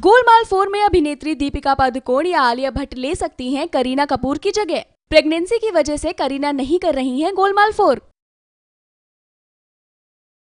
Golmaal four में अभिनेत्री दीपिका पादुकोण या आलिया भट्ट ले सकती हैं करीना कपूर की जगह प्रेगनेंसी की वजह से करीना नहीं कर रही हैं गोलमाल फोर